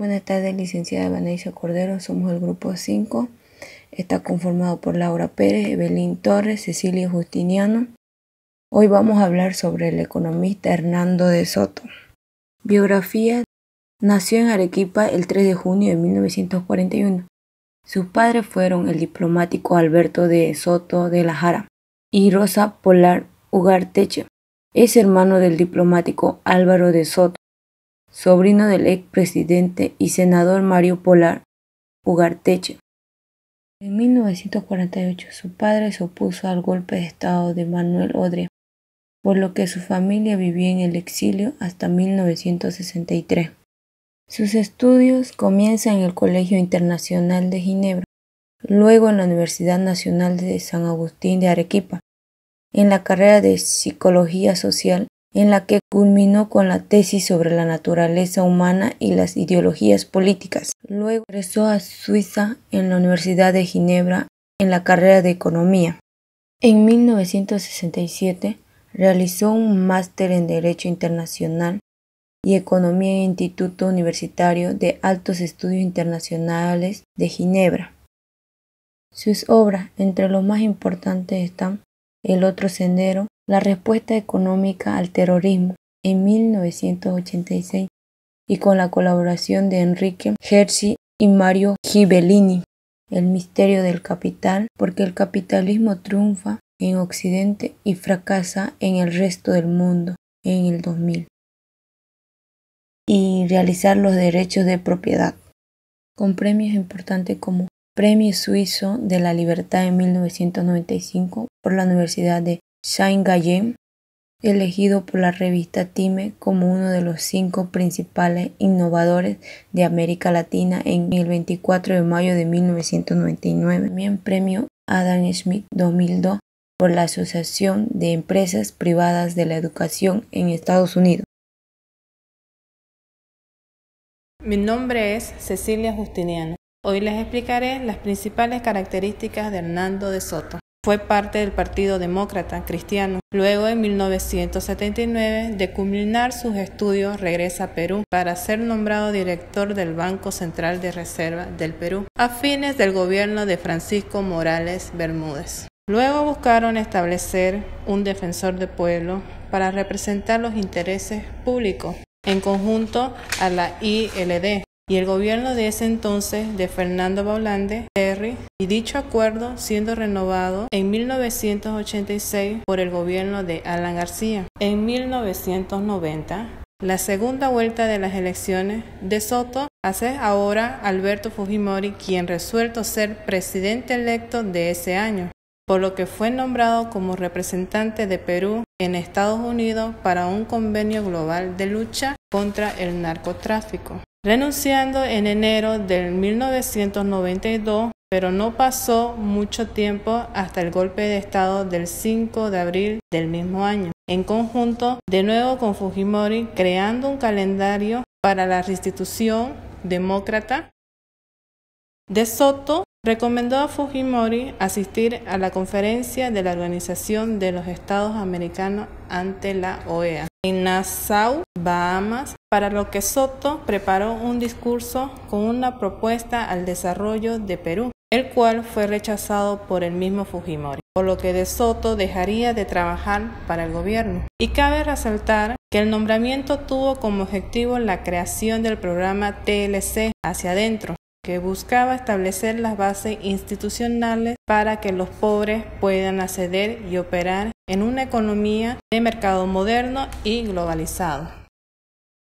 Buenas tardes, licenciada Vanessa Cordero. Somos el grupo 5. Está conformado por Laura Pérez, Evelyn Torres, Cecilia Justiniano. Hoy vamos a hablar sobre el economista Hernando de Soto. Biografía. Nació en Arequipa el 3 de junio de 1941. Sus padres fueron el diplomático Alberto de Soto de la Jara y Rosa Polar Ugarteche. Es hermano del diplomático Álvaro de Soto sobrino del ex presidente y senador Mario Polar Ugarteche. En 1948 su padre se opuso al golpe de Estado de Manuel Odria, por lo que su familia vivió en el exilio hasta 1963. Sus estudios comienzan en el Colegio Internacional de Ginebra, luego en la Universidad Nacional de San Agustín de Arequipa, en la carrera de Psicología Social en la que culminó con la tesis sobre la naturaleza humana y las ideologías políticas. Luego regresó a Suiza en la Universidad de Ginebra en la carrera de Economía. En 1967 realizó un máster en Derecho Internacional y Economía en el Instituto Universitario de Altos Estudios Internacionales de Ginebra. Sus obras entre los más importantes están El otro sendero, la respuesta económica al terrorismo en 1986 y con la colaboración de Enrique Hersey y Mario Gibellini. El misterio del capital, porque el capitalismo triunfa en Occidente y fracasa en el resto del mundo en el 2000. Y realizar los derechos de propiedad, con premios importantes como Premio Suizo de la Libertad en 1995 por la Universidad de Shane elegido por la revista Time como uno de los cinco principales innovadores de América Latina en el 24 de mayo de 1999. También premio Adam Smith 2002 por la Asociación de Empresas Privadas de la Educación en Estados Unidos. Mi nombre es Cecilia Justiniano. Hoy les explicaré las principales características de Hernando de Soto. Fue parte del Partido Demócrata Cristiano. Luego, en 1979, de culminar sus estudios, regresa a Perú para ser nombrado director del Banco Central de Reserva del Perú a fines del gobierno de Francisco Morales Bermúdez. Luego buscaron establecer un defensor de pueblo para representar los intereses públicos en conjunto a la ILD, y el gobierno de ese entonces de Fernando Baulande Terry y dicho acuerdo siendo renovado en 1986 por el gobierno de Alan García. En 1990, la segunda vuelta de las elecciones de Soto hace ahora Alberto Fujimori quien resuelto ser presidente electo de ese año por lo que fue nombrado como representante de Perú en Estados Unidos para un convenio global de lucha contra el narcotráfico renunciando en enero de 1992, pero no pasó mucho tiempo hasta el golpe de Estado del 5 de abril del mismo año, en conjunto de nuevo con Fujimori, creando un calendario para la restitución demócrata. De Soto recomendó a Fujimori asistir a la conferencia de la Organización de los Estados Americanos ante la OEA en Nassau, Bahamas, para lo que Soto preparó un discurso con una propuesta al desarrollo de Perú, el cual fue rechazado por el mismo Fujimori, por lo que De Soto dejaría de trabajar para el gobierno. Y cabe resaltar que el nombramiento tuvo como objetivo la creación del programa TLC hacia adentro, que buscaba establecer las bases institucionales para que los pobres puedan acceder y operar en una economía de mercado moderno y globalizado.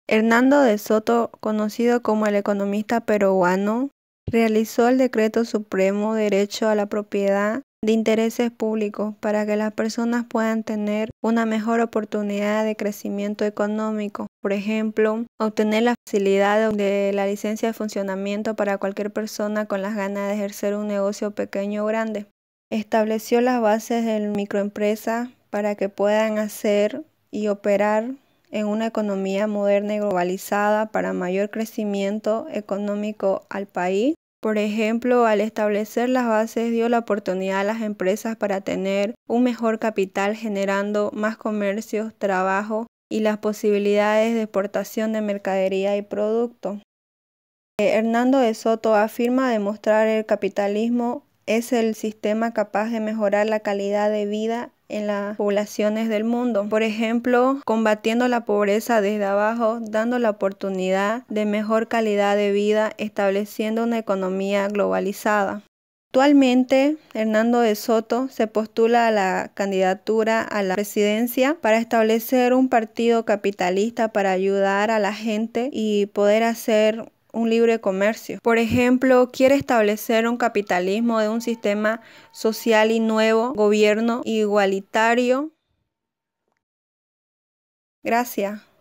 Hernando de Soto, conocido como el economista peruano, realizó el decreto supremo derecho a la propiedad de intereses públicos para que las personas puedan tener una mejor oportunidad de crecimiento económico. Por ejemplo, obtener la facilidad de la licencia de funcionamiento para cualquier persona con las ganas de ejercer un negocio pequeño o grande estableció las bases de microempresa para que puedan hacer y operar en una economía moderna y globalizada para mayor crecimiento económico al país. Por ejemplo, al establecer las bases dio la oportunidad a las empresas para tener un mejor capital generando más comercios, trabajo y las posibilidades de exportación de mercadería y producto. Eh, Hernando de Soto afirma demostrar el capitalismo es el sistema capaz de mejorar la calidad de vida en las poblaciones del mundo. Por ejemplo, combatiendo la pobreza desde abajo, dando la oportunidad de mejor calidad de vida, estableciendo una economía globalizada. Actualmente, Hernando de Soto se postula a la candidatura a la presidencia para establecer un partido capitalista para ayudar a la gente y poder hacer un libre comercio. Por ejemplo, quiere establecer un capitalismo de un sistema social y nuevo, gobierno igualitario. Gracias.